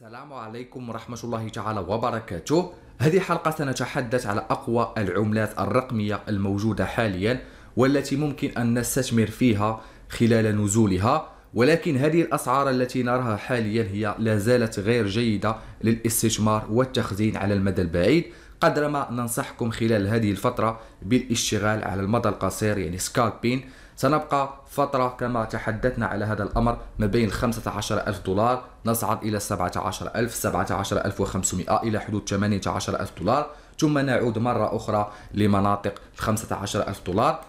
السلام عليكم ورحمة الله تعالى وبركاته هذه حلقة سنتحدث على أقوى العملات الرقمية الموجودة حاليا والتي ممكن أن نستثمر فيها خلال نزولها ولكن هذه الأسعار التي نراها حاليا هي لا زالت غير جيدة للاستثمار والتخزين على المدى البعيد قدر ما ننصحكم خلال هذه الفترة بالاشتغال على المدى القصير يعني سكالبين سنبقى فترة كما تحدثنا على هذا الأمر ما بين 15 ألف دولار نصعد إلى 17 ألف 17 ألف وخمسمائة إلى حدود 18 ألف دولار ثم نعود مرة أخرى لمناطق 15 ألف دولار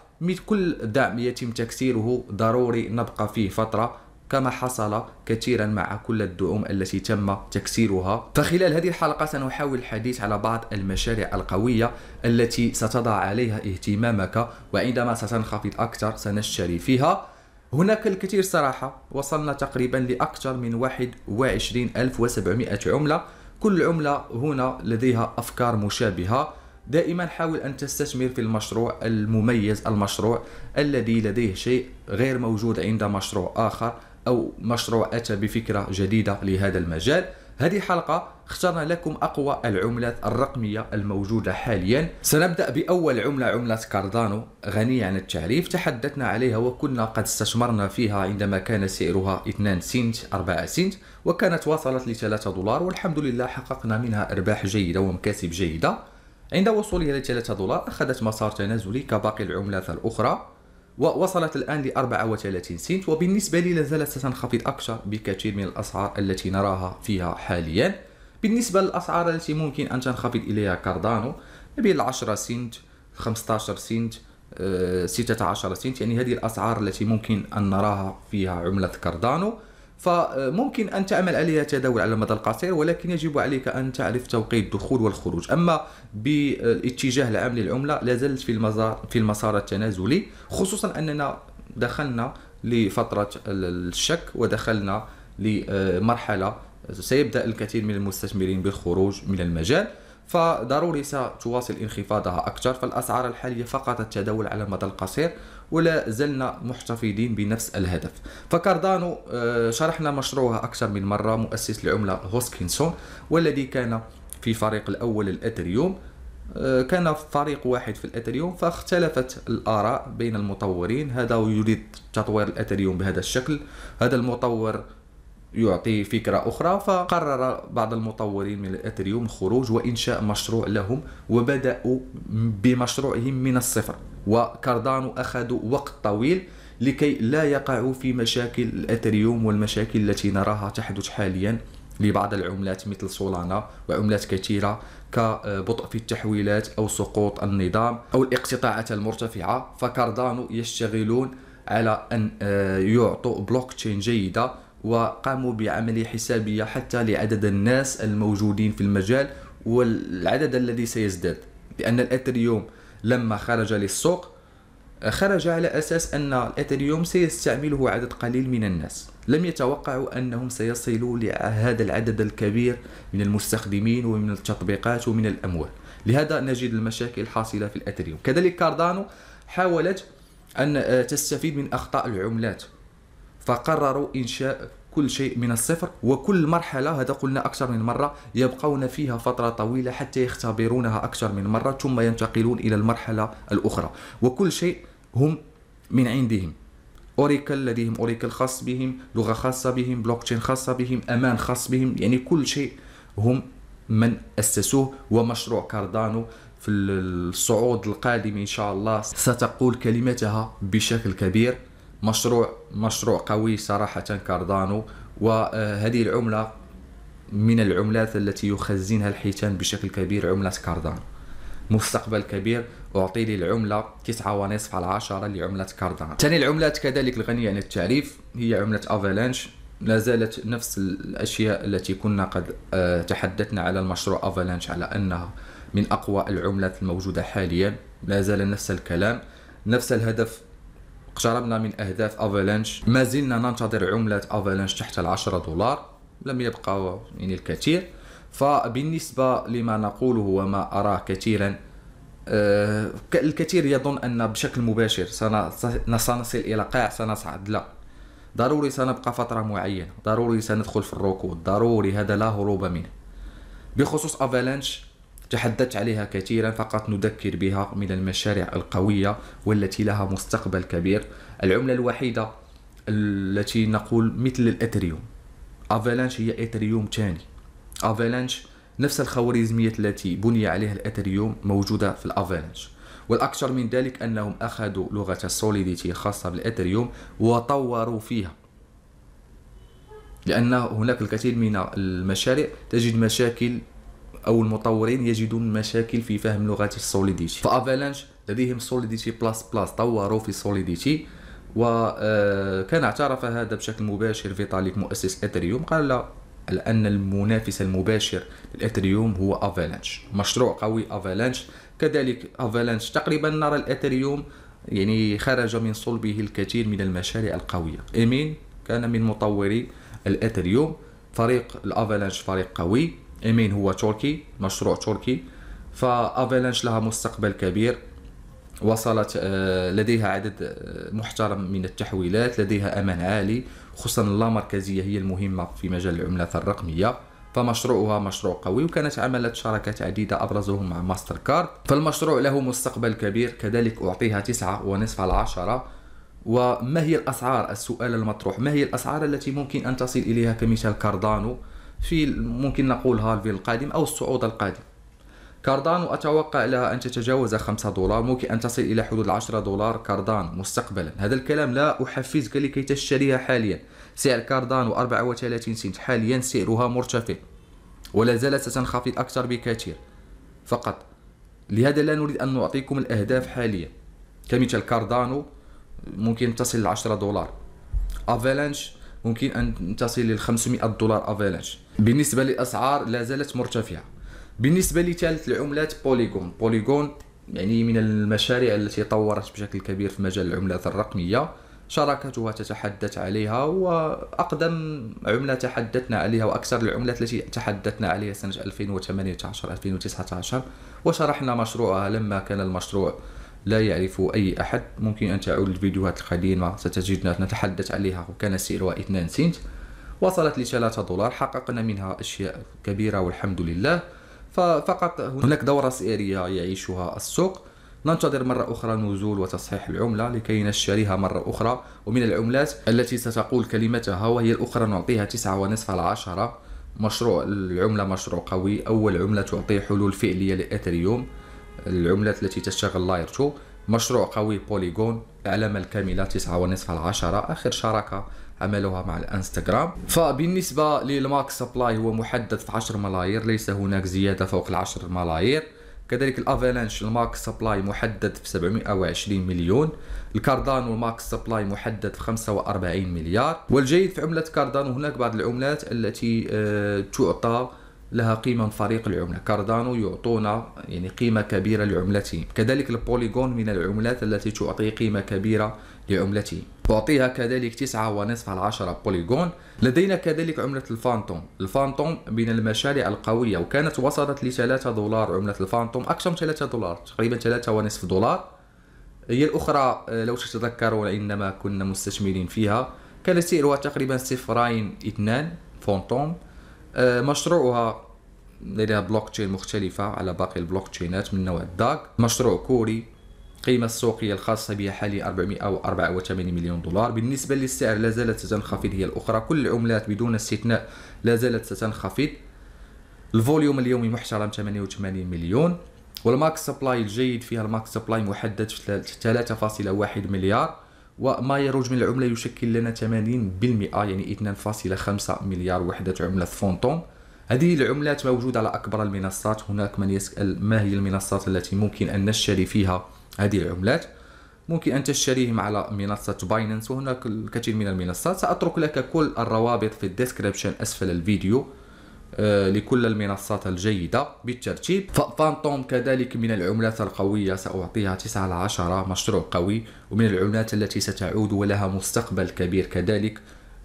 كل دعم يتم تكسيره ضروري نبقى فيه فترة كما حصل كثيرا مع كل الدعوم التي تم تكسيرها فخلال هذه الحلقة سنحاول الحديث على بعض المشاريع القوية التي ستضع عليها اهتمامك وعندما ستنخفض أكثر سنشتري فيها هناك الكثير صراحة وصلنا تقريبا لأكثر من 21700 عملة كل عملة هنا لديها أفكار مشابهة دائما حاول أن تستثمر في المشروع المميز المشروع الذي لديه شيء غير موجود عند مشروع آخر أو مشروع أتى بفكرة جديدة لهذا المجال هذه الحلقة اخترنا لكم أقوى العملات الرقمية الموجودة حاليا سنبدأ بأول عملة عملة كاردانو غنية عن التعريف تحدثنا عليها وكنا قد استثمرنا فيها عندما كان سعرها 2 سنت 4 سنت وكانت وصلت ل 3 دولار والحمد لله حققنا منها أرباح جيدة ومكاسب جيدة عند وصولها ل 3 دولار أخذت مسار تنازلي كباقي العملات الأخرى ووصلت الآن ل 34 سنت وبالنسبة لي لازالت ستنخفض أكثر بكثير من الأسعار التي نراها فيها حاليا بالنسبة للأسعار التي ممكن أن تنخفض إليها كاردانو بين 10 سنت 15 سنت 16 آه، سنت يعني هذه الأسعار التي ممكن أن نراها فيها عملة كاردانو فممكن أن تعمل عليها تداول على المدى القصير ولكن يجب عليك أن تعرف توقيت الدخول والخروج أما بالاتجاه العام للعملة لازلت في المسار في المسار التنازلي خصوصا أننا دخلنا لفترة الشك ودخلنا لمرحلة سيبدأ الكثير من المستثمرين بالخروج من المجال فضروري ستواصل انخفاضها أكثر فالأسعار الحالية فقط التداول على المدى القصير ولا زلنا محتفظين بنفس الهدف فكاردانو آه، شرحنا مشروعه أكثر من مرة مؤسس العملة هوسكنسون والذي كان في فريق الأول الاثريوم آه، كان فريق واحد في الاثريوم فاختلفت الاراء بين المطورين هذا يريد تطوير الاثريوم بهذا الشكل هذا المطور يعطي فكرة أخرى فقرر بعض المطورين من الأتريوم الخروج وإنشاء مشروع لهم وبدأوا بمشروعهم من الصفر وكاردانو أخذوا وقت طويل لكي لا يقعوا في مشاكل الأتريوم والمشاكل التي نراها تحدث حاليا لبعض العملات مثل سولانا وعملات كثيرة كبطء في التحويلات أو سقوط النظام أو الاقتطاعات المرتفعة فكاردانو يشتغلون على أن آه، يعطوا بلوك تشين جيدة وقاموا بعملية حسابية حتى لعدد الناس الموجودين في المجال والعدد الذي سيزداد لأن الأتريوم لما خرج للسوق خرج على أساس أن الأتريوم سيستعمله عدد قليل من الناس لم يتوقعوا أنهم سيصلوا لهذا العدد الكبير من المستخدمين ومن التطبيقات ومن الأموال لهذا نجد المشاكل الحاصلة في الأتريوم كذلك كاردانو حاولت أن تستفيد من أخطاء العملات فقرروا انشاء كل شيء من الصفر وكل مرحلة هذا قلنا أكثر من مرة يبقون فيها فترة طويلة حتى يختبرونها أكثر من مرة ثم ينتقلون إلى المرحلة الأخرى وكل شيء هم من عندهم اوريكل لديهم اوريكل خاص بهم لغه خاصه بهم بلوكتشين خاصه بهم امان خاص بهم يعني كل شيء هم من اسسوه ومشروع كاردانو في الصعود القادم ان شاء الله ستقول كلمتها بشكل كبير مشروع مشروع قوي صراحه كاردانو وهذه آه، العمله من العملات التي يخزنها الحيتان بشكل كبير عمله كاردانو مستقبل كبير اعطي لي العمله 9 ونصف على 10 لعمله كاردانو ثاني العملات كذلك الغنيه عن التعريف هي عمله افالانش لا زالت نفس الاشياء التي كنا قد آه، تحدثنا على المشروع افالانش على انها من اقوى العملات الموجوده حاليا لا زال نفس الكلام نفس الهدف اقتربنا من اهداف افالانش ما زلنا ننتظر عمله افالانش تحت العشرة دولار لم يبقى يعني الكثير فبالنسبه لما نقوله وما اراه كثيرا أه الكثير يظن ان بشكل مباشر سنصل الى قاع سنصعد لا ضروري سنبقى فتره معينه ضروري سندخل في الركود ضروري هذا لا هروب منه بخصوص افالانش تحدثت عليها كثيرا فقط نذكر بها من المشاريع القوية والتي لها مستقبل كبير العملة الوحيدة التي نقول مثل الإثريوم أفالانش هي إثريوم ثاني أفالانش نفس الخوارزمية التي بني عليها الإثريوم موجودة في الأفالانش والأكثر من ذلك أنهم أخذوا لغة السوليديتي خاصة بالإثريوم وطوروا فيها لأن هناك الكثير من المشاريع تجد مشاكل او المطورين يجدون مشاكل في فهم لغه السوليديتي فافالانش لديهم سوليديتي بلس بلس طوروا في سوليديتي وكان آه، اعترف هذا بشكل مباشر فيتاليك مؤسس اثريوم قال لا ان المنافس المباشر للاثريوم هو افالانش مشروع قوي افالانش كذلك افالانش تقريبا نرى الاثريوم يعني خرج من صلبه الكثير من المشاريع القويه ايمين كان من مطوري الاثريوم فريق الافالانش فريق قوي امين هو تركي مشروع تركي فافالانش لها مستقبل كبير وصلت آه، لديها عدد آه، محترم من التحويلات لديها امان عالي خصوصا اللامركزيه هي المهمه في مجال العملات الرقميه فمشروعها مشروع قوي وكانت عملت شراكات عديدة أبرزهم مع ماستر كارد فالمشروع له مستقبل كبير كذلك أعطيها تسعة ونصف العشرة عشرة وما هي الأسعار السؤال المطروح ما هي الأسعار التي ممكن أن تصل إليها كمثال كاردانو في ممكن نقول هالفي القادم أو الصعود القادم كاردانو أتوقع لها أن تتجاوز 5 دولار ممكن أن تصل إلى حدود 10 دولار كاردانو مستقبلا هذا الكلام لا أحفزك لكي تشتريها حاليا سعر كاردانو 34 سنت حاليا سعرها مرتفع ولا زالت ستنخفض أكثر بكثير فقط لهذا لا نريد أن نعطيكم الأهداف حاليا كمثال كاردانو ممكن تصل ل 10 دولار افالانش ممكن أن تصل ل 500 دولار افالانش بالنسبه للاسعار لا زالت مرتفعه بالنسبه لثالث العملات بوليغون بوليغون يعني من المشاريع التي طورت بشكل كبير في مجال العملات الرقميه شراكتها تتحدث عليها واقدم عمله تحدثنا عليها واكثر العملات التي تحدثنا عليها سنه 2018 2019 وشرحنا مشروعها لما كان المشروع لا يعرف اي احد ممكن ان تعود الفيديوهات القديمه ستجدنا نتحدث عليها وكان سعرها 2 سنت وصلت لثلاثة دولار حققنا منها أشياء كبيرة والحمد لله ففقط هناك دورة سعرية يعيشها السوق ننتظر مرة أخرى نزول وتصحيح العملة لكي نشتريها مرة أخرى ومن العملات التي ستقول كلمتها وهي الأخرى نعطيها تسعة ونصف العشرة مشروع العملة مشروع قوي أول عملة تعطي حلول فعلية لإثريوم العملات التي تشتغل لاير 2 مشروع قوي بوليغون العلامة الكاملة تسعة ونصف العشرة آخر شراكة عملوها مع الانستغرام فبالنسبه للمارك سبلاي هو محدد في 10 ملايير ليس هناك زياده فوق ال 10 ملايير كذلك الافالانش المارك سبلاي محدد في 720 مليون الكاردانو المارك سبلاي محدد في 45 مليار والجيد في عمله كاردانو هناك بعض العملات التي آه، تعطى لها قيمه من فريق العمله كاردانو يعطونا يعني قيمه كبيره لعملتهم كذلك البوليغون من العملات التي تعطي قيمه كبيره لعملته تعطيها كذلك تسعة ونصف على عشرة بوليغون لدينا كذلك عملة الفانتوم الفانتوم من المشاريع القوية وكانت وصلت لثلاثة دولار عملة الفانتوم أكثر من ثلاثة دولار تقريبا ثلاثة ونصف دولار هي الأخرى آه، لو تتذكروا إنما كنا مستثمرين فيها كان سعرها تقريبا صفرين اثنان فانتوم آه، مشروعها لديها بلوك تشين مختلفة على باقي البلوك تشينات من نوع الداك مشروع كوري القيمة السوقية الخاصة بها حاليا 484 مليون دولار بالنسبة للسعر لا زالت ستنخفض هي الأخرى كل العملات بدون استثناء لا زالت ستنخفض الفوليوم اليومي محترم 88 مليون والماكس سبلاي الجيد فيها الماكس سبلاي محدد في 3.1 مليار وما يروج من العملة يشكل لنا 80% يعني 2.5 مليار وحدة عملة فونتوم هذه العملات موجودة على أكبر المنصات هناك من يسأل ما هي المنصات التي ممكن أن نشتري فيها هذه العملات ممكن أن تشتريهم على منصة باينانس وهناك الكثير من المنصات سأترك لك كل الروابط في الديسكريبشن أسفل الفيديو آه، لكل المنصات الجيدة بالترتيب فانتوم كذلك من العملات القوية سأعطيها 9 على 10 مشروع قوي ومن العملات التي ستعود ولها مستقبل كبير كذلك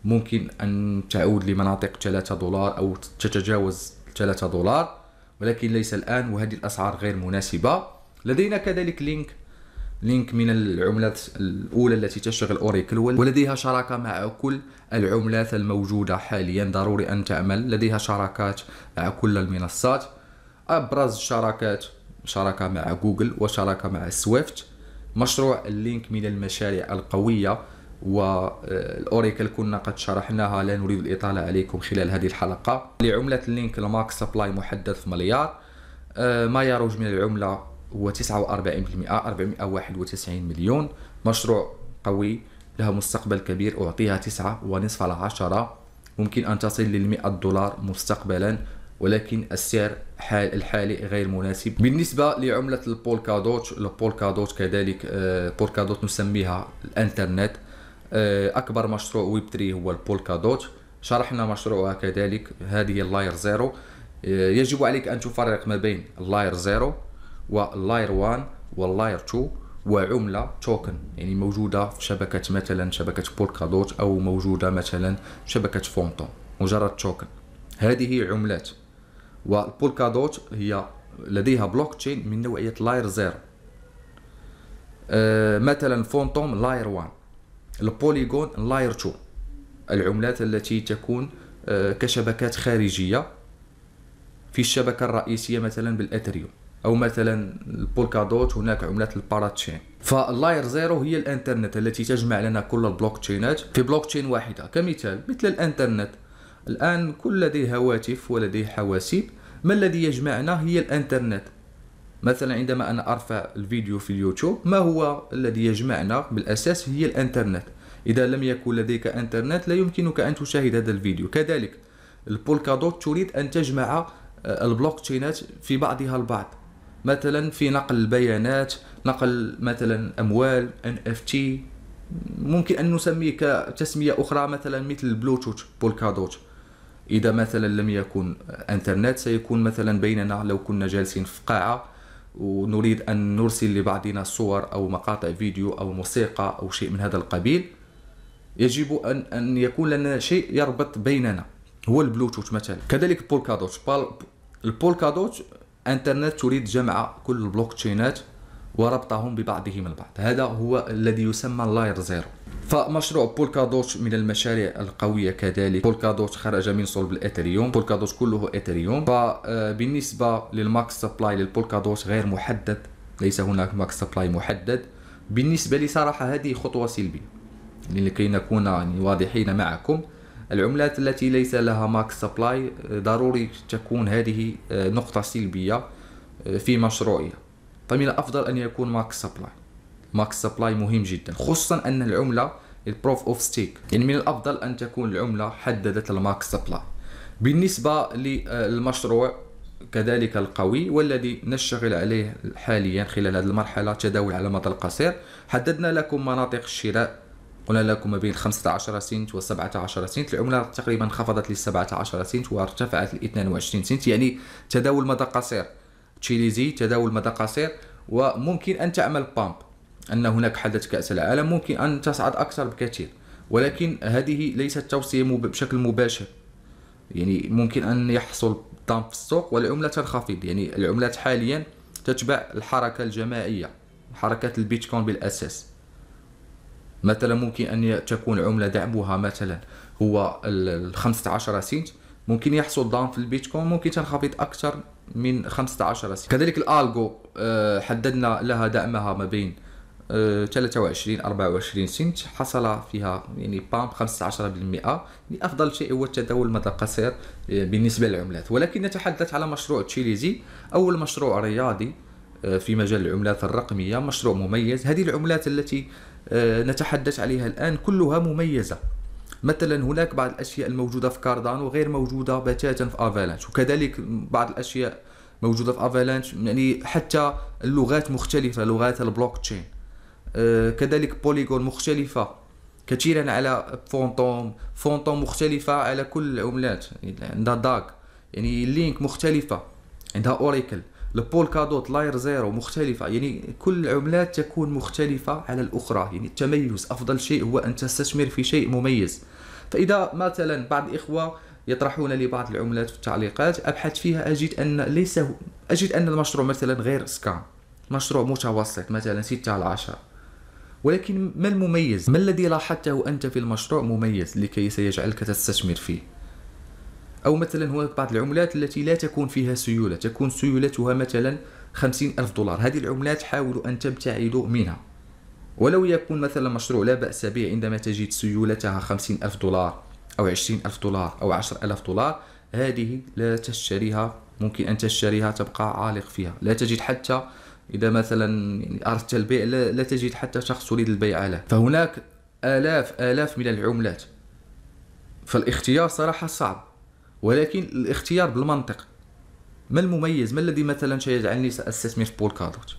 ممكن أن تعود لمناطق 3 دولار أو تتجاوز 3 دولار ولكن ليس الآن وهذه الأسعار غير مناسبة لدينا كذلك لينك لينك من العملات الأولى التي تشتغل أوريكل ولديها شراكة مع كل العملات الموجودة حاليا ضروري أن تعمل لديها شراكات مع كل المنصات أبرز الشراكات شراكة مع جوجل وشراكة مع سويفت مشروع اللينك من المشاريع القوية والأوريكل كنا قد شرحناها لا نريد الإطالة عليكم خلال هذه الحلقة لعملة اللينك الماكس سبلاي محدد في مليار آه، ما يروج من العملة هو 49% 491 مليون مشروع قوي لها مستقبل كبير أعطيها 9 ونصف على 10 ممكن أن تصل للمئة دولار مستقبلا ولكن السعر حال الحالي غير مناسب بالنسبة لعملة البولكادوت البولكادوت كذلك آه، بولكادوت نسميها الانترنت آه، أكبر مشروع ويب 3 هو البولكادوت شرحنا مشروعها كذلك هذه اللاير زيرو آه، يجب عليك أن تفرق ما بين اللاير زيرو واللاير 1 واللاير 2 وعمله توكن يعني موجوده في شبكه مثلا شبكه بولكادوت او موجوده مثلا في شبكه فونتون مجرد توكن هذه عملات والبولكادوت هي لديها بلوك تشين من نوعيه لاير آه، زيرو مثلا فونتوم لاير 1 البوليغون لاير 2 العملات التي تكون آه، كشبكات خارجيه في الشبكه الرئيسيه مثلا بالاثريوم او مثلا البولكادوت هناك عمله الباراتشين فاللاير زيرو هي الانترنت التي تجمع لنا كل البلوك تشينات في بلوك تشين واحده كمثال مثل الانترنت الان كل لديه هواتف ولديه حواسيب ما الذي يجمعنا هي الانترنت مثلا عندما انا ارفع الفيديو في اليوتيوب ما هو الذي يجمعنا بالاساس هي الانترنت اذا لم يكن لديك انترنت لا يمكنك ان تشاهد هذا الفيديو كذلك البولكادوت تريد ان تجمع آه، البلوك تشينات في بعضها البعض مثلا في نقل البيانات نقل مثلا اموال ان اف تي ممكن ان نسميه كتسميه اخرى مثلا مثل البلوتوث بولكادوت اذا مثلا لم يكن انترنت سيكون مثلا بيننا لو كنا جالسين في قاعه ونريد ان نرسل لبعضنا صور او مقاطع فيديو او موسيقى او شيء من هذا القبيل يجب ان ان يكون لنا شيء يربط بيننا هو البلوتوث مثلا كذلك بولكادوت البولكادوت انترنت تريد جمع كل البلوك تشينات وربطهم ببعضهم البعض هذا هو الذي يسمى اللاير زيرو فمشروع بولكادوت من المشاريع القوية كذلك بولكادوت خرج من صلب الإثريوم بولكادوت كله إثريوم فبالنسبة آه، للماكس سبلاي للبولكادوت غير محدد ليس هناك ماكس سبلاي محدد بالنسبة لي صراحة هذه خطوة سلبية لكي نكون يعني واضحين معكم العملات التي ليس لها ماكس سبلاي ضروري تكون هذه آه، نقطة سلبية آه، في مشروعها فمن طيب، الأفضل أن يكون ماكس سبلاي ماكس سبلاي مهم جدا خصوصا أن العملة البروف اوف ستيك يعني من الأفضل أن تكون العملة حددت الماكس سبلاي بالنسبة للمشروع كذلك القوي والذي نشتغل عليه حاليا خلال هذه المرحلة تداول على المدى القصير حددنا لكم مناطق الشراء قلنا لكم ما بين 15 سنت و 17 سنت العمله تقريبا انخفضت ل 17 سنت وارتفعت ل 22 سنت يعني تداول مدى قصير تشيليزي تداول مدى قصير وممكن ان تعمل بامب ان هناك حدث كاس العالم ممكن ان تصعد اكثر بكثير ولكن هذه ليست توصيه بشكل مباشر يعني ممكن ان يحصل بامب في السوق والعمله تنخفض يعني العملات حاليا تتبع الحركه الجماعيه حركه البيتكوين بالاساس مثلا ممكن ان تكون عمله دعمها مثلا هو ال 15 سنت ممكن يحصل دعم في البيتكوين ممكن تنخفض اكثر من 15 سنت كذلك الالجو آه، حددنا لها دعمها ما بين 23 آه، 24 سنت حصل فيها يعني بام 15% افضل شيء هو التداول المدى القصير آه، بالنسبه للعملات ولكن نتحدث على مشروع تشيليزي اول مشروع رياضي في مجال العملات الرقميه مشروع مميز هذه العملات التي آه، نتحدث عليها الآن كلها مميزة مثلا هناك بعض الأشياء الموجودة في كاردانو غير موجودة بتاتا في أفالانش وكذلك بعض الأشياء موجودة في أفالانش يعني حتى اللغات مختلفة لغات البلوك تشين آه، كذلك بوليغون مختلفة كثيرا على فونتوم فونتوم مختلفة على كل العملات يعني عندها داك يعني لينك مختلفة عندها اوريكل البول كادوت لاير زيرو مختلفة يعني كل العملات تكون مختلفة على الأخرى يعني التميز أفضل شيء هو أن تستثمر في شيء مميز فإذا مثلا بعض الإخوة يطرحون لي بعض العملات في التعليقات أبحث فيها أجد أن ليس أجد أن المشروع مثلا غير سكام مشروع متوسط مثلا 6 على 10 ولكن ما المميز؟ ما الذي لاحظته أنت في المشروع مميز لكي سيجعلك تستثمر فيه؟ أو مثلا هناك بعض العملات التي لا تكون فيها سيولة تكون سيولتها مثلا خمسين ألف دولار هذه العملات حاولوا أن تبتعدوا منها ولو يكون مثلا مشروع لا بأس به عندما تجد سيولتها خمسين ألف دولار أو عشرين ألف دولار أو عشر ألف دولار هذه لا تشتريها ممكن أن تشتريها تبقى عالق فيها لا تجد حتى إذا مثلا يعني أردت البيع لا, لا تجد حتى شخص يريد البيع له فهناك آلاف آلاف من العملات فالاختيار صراحة صعب ولكن الاختيار بالمنطق ما المميز ما الذي مثلا سيجعلني ساستثمر في بولكادوت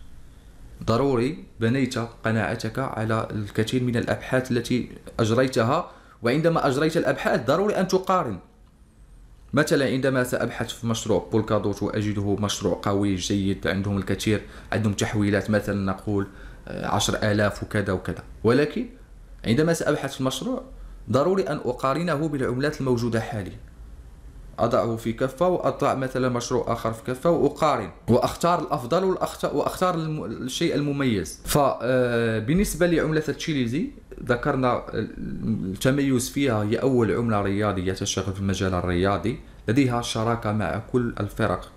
ضروري بنيت قناعتك على الكثير من الابحاث التي اجريتها وعندما اجريت الابحاث ضروري ان تقارن مثلا عندما سابحث في مشروع بولكادوت واجده مشروع قوي جيد عندهم الكثير عندهم تحويلات مثلا نقول آه، عشر آلاف وكذا وكذا ولكن عندما سأبحث في المشروع ضروري أن أقارنه بالعملات الموجودة حاليا اضعه في كفه واضع مثلا مشروع اخر في كفه واقارن واختار الافضل واختار الشيء المميز فبالنسبه آه، لعمله التشيليزي ذكرنا التميز فيها هي اول عمله رياضيه تشتغل في المجال الرياضي لديها شراكه مع كل الفرق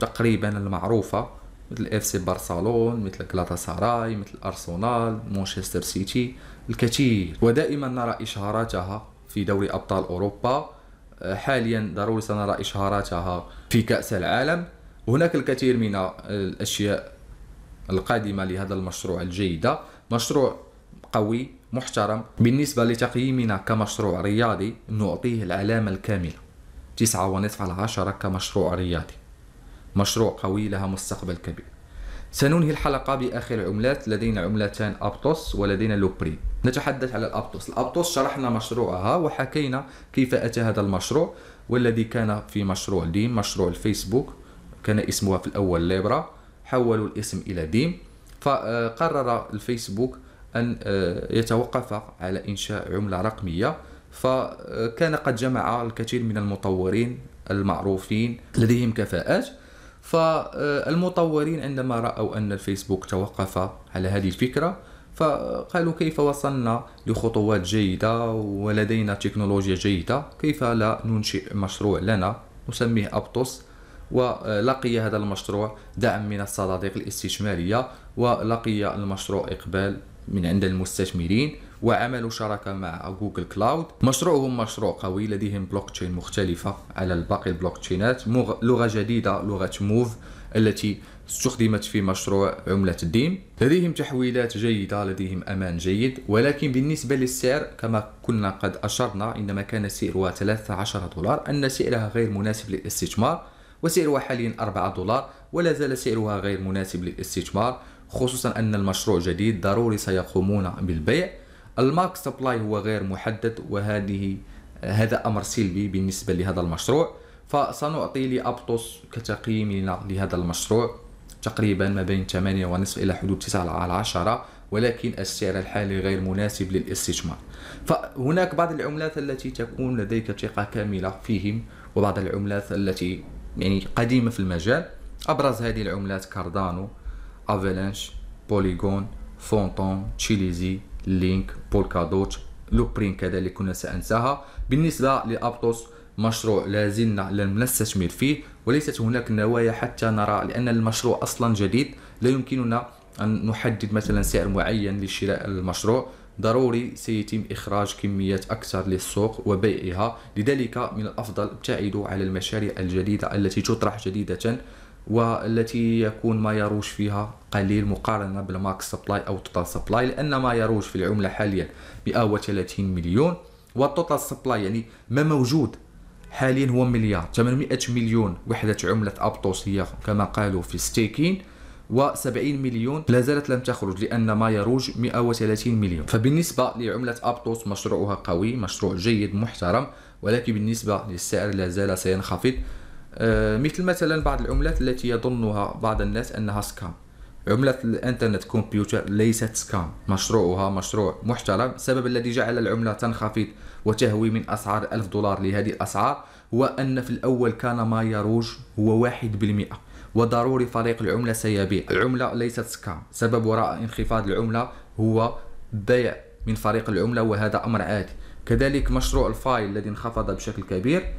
تقريبا المعروفه مثل اف سي برشلون مثل كلاتا ساراي مثل ارسنال مانشستر سيتي الكثير ودائما نرى اشهاراتها في دوري ابطال اوروبا حاليا ضروري سنرى إشهاراتها في كأس العالم هناك الكثير من الأشياء القادمة لهذا المشروع الجيدة مشروع قوي محترم بالنسبة لتقييمنا كمشروع رياضي نعطيه العلامة الكاملة تسعة ونصف على عشرة كمشروع رياضي مشروع قوي لها مستقبل كبير سننهي الحلقة بآخر عملات لدينا عملتان أبطوس ولدينا لوبري نتحدث على الأبطوس الأبطوس شرحنا مشروعها وحكينا كيف أتى هذا المشروع والذي كان في مشروع ديم مشروع الفيسبوك كان اسمها في الأول ليبرا حولوا الاسم إلى ديم فقرر الفيسبوك أن آه، يتوقف على إنشاء عملة رقمية فكان قد جمع الكثير من المطورين المعروفين لديهم كفاءات فالمطورين عندما رأوا أن الفيسبوك توقف على هذه الفكرة فقالوا كيف وصلنا لخطوات جيدة ولدينا تكنولوجيا جيدة كيف لا ننشئ مشروع لنا نسميه أبطس ولقي هذا المشروع دعم من الصناديق الاستثمارية ولقي المشروع إقبال من عند المستثمرين وعملوا شراكة مع جوجل كلاود مشروعهم مشروع قوي لديهم بلوك تشين مختلفة على باقي البلوك تشينات لغة جديدة لغة موف التي استخدمت في مشروع عملة الدين لديهم تحويلات جيدة لديهم أمان جيد ولكن بالنسبة للسعر كما كنا قد أشرنا عندما كان سعرها 13 دولار أن سعرها غير مناسب للاستثمار وسعرها حاليا 4 دولار ولا زال سعرها غير مناسب للاستثمار خصوصا أن المشروع جديد ضروري سيقومون بالبيع الماكس سبلاي هو غير محدد وهذه هذا امر سلبي بالنسبه لهذا المشروع فسنعطي لابطوس كتقييمنا لهذا المشروع تقريبا ما بين 8 ونصف الى حدود 9 على 10 ولكن السعر الحالي غير مناسب للاستثمار فهناك بعض العملات التي تكون لديك ثقه كامله فيهم وبعض العملات التي يعني قديمه في المجال ابرز هذه العملات كاردانو افالانش بوليغون فونتون تشيليزي لينك بولكادوت لوبرين كذلك كنا سأنساها بالنسبة لأبتوس مشروع لازلنا لم نستثمر فيه وليست هناك نوايا حتى نرى لأن المشروع أصلا جديد لا يمكننا أن نحدد مثلا سعر معين لشراء المشروع ضروري سيتم إخراج كميات أكثر للسوق وبيعها لذلك من الأفضل ابتعدوا على المشاريع الجديدة التي تطرح جديدة والتي يكون ما يروج فيها قليل مقارنه بالمارك سبلاي او توتال سبلاي لان ما يروج في العمله حاليا 130 مليون والتوتال سبلاي يعني ما موجود حاليا هو مليار 800 مليون وحده عمله ابطوس هي كما قالوا في ستيكين و70 مليون لا زالت لم تخرج لان ما يروج 130 مليون فبالنسبه لعمله ابطوس مشروعها قوي مشروع جيد محترم ولكن بالنسبه للسعر لا زال سينخفض آه، مثل مثلا بعض العملات التي يظنها بعض الناس انها سكام عملة الانترنت كمبيوتر ليست سكام مشروعها مشروع محترم السبب الذي جعل العملة تنخفض وتهوي من أسعار 1000 دولار لهذه الأسعار هو أن في الأول كان ما يروج هو 1% وضروري فريق العملة سيبيع العملة ليست سكام سبب وراء انخفاض العملة هو بيع من فريق العملة وهذا أمر عادي كذلك مشروع الفايل الذي انخفض بشكل كبير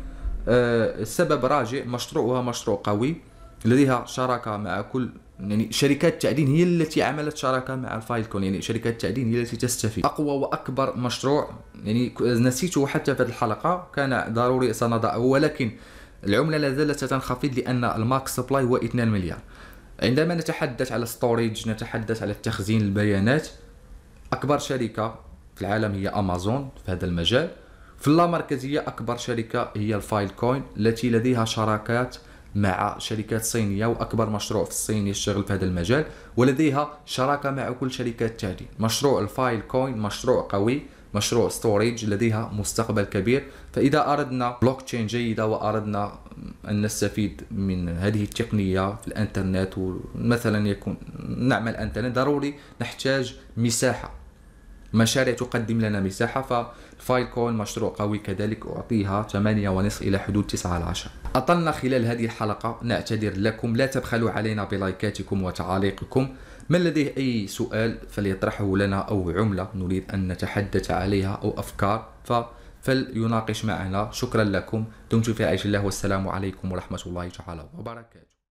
آه، السبب راجع مشروعها مشروع قوي لديها شراكه مع كل يعني شركات التعدين هي التي عملت شراكه مع الفايلكون يعني شركات التعدين هي التي تستفيد اقوى واكبر مشروع يعني نسيته حتى في الحلقه كان ضروري سنضعه ولكن العمله لا زالت تنخفض لان الماكس سبلاي هو 2 مليار عندما نتحدث على ستوريج نتحدث على تخزين البيانات اكبر شركه في العالم هي امازون في هذا المجال في اللامركزية أكبر شركة هي الفايل كوين التي لديها شراكات مع شركات صينية وأكبر مشروع في الصين يشتغل في هذا المجال ولديها شراكة مع كل شركات تالي مشروع الفايل كوين مشروع قوي مشروع ستوريج لديها مستقبل كبير فإذا أردنا بلوك تشين جيدة وأردنا أن نستفيد من هذه التقنية في الإنترنت مثلا يكون نعمل إنترنت ضروري نحتاج مساحة مشاريع تقدم لنا مساحة ف كون مشروع قوي كذلك أعطيها 8 ونصف إلى حدود 9 على 10 أطلنا خلال هذه الحلقة نعتذر لكم لا تبخلوا علينا بلايكاتكم وتعاليقكم من لديه أي سؤال فليطرحه لنا أو عملة نريد أن نتحدث عليها أو أفكار ف فليناقش معنا شكرا لكم دمتم في عيش الله والسلام عليكم ورحمة الله تعالى وبركاته